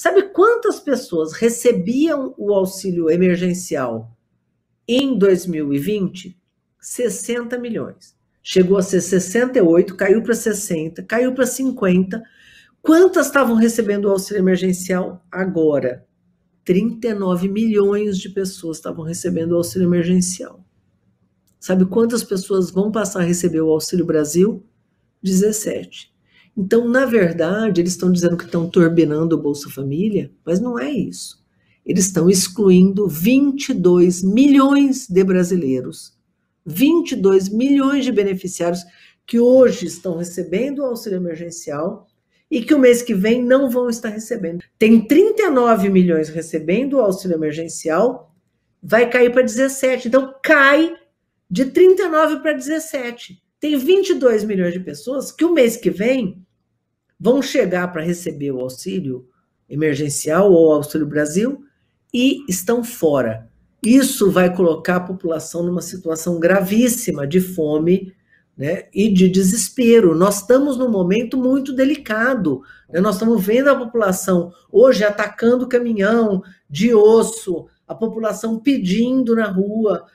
Sabe quantas pessoas recebiam o auxílio emergencial em 2020? 60 milhões. Chegou a ser 68, caiu para 60, caiu para 50. Quantas estavam recebendo o auxílio emergencial agora? 39 milhões de pessoas estavam recebendo o auxílio emergencial. Sabe quantas pessoas vão passar a receber o Auxílio Brasil? 17. Então, na verdade, eles estão dizendo que estão turbinando o Bolsa Família, mas não é isso. Eles estão excluindo 22 milhões de brasileiros, 22 milhões de beneficiários que hoje estão recebendo o auxílio emergencial e que o mês que vem não vão estar recebendo. Tem 39 milhões recebendo o auxílio emergencial, vai cair para 17. Então, cai de 39 para 17. Tem 22 milhões de pessoas que o mês que vem vão chegar para receber o auxílio emergencial ou o auxílio Brasil e estão fora. Isso vai colocar a população numa situação gravíssima de fome né, e de desespero. Nós estamos num momento muito delicado. Né? Nós estamos vendo a população hoje atacando caminhão de osso, a população pedindo na rua.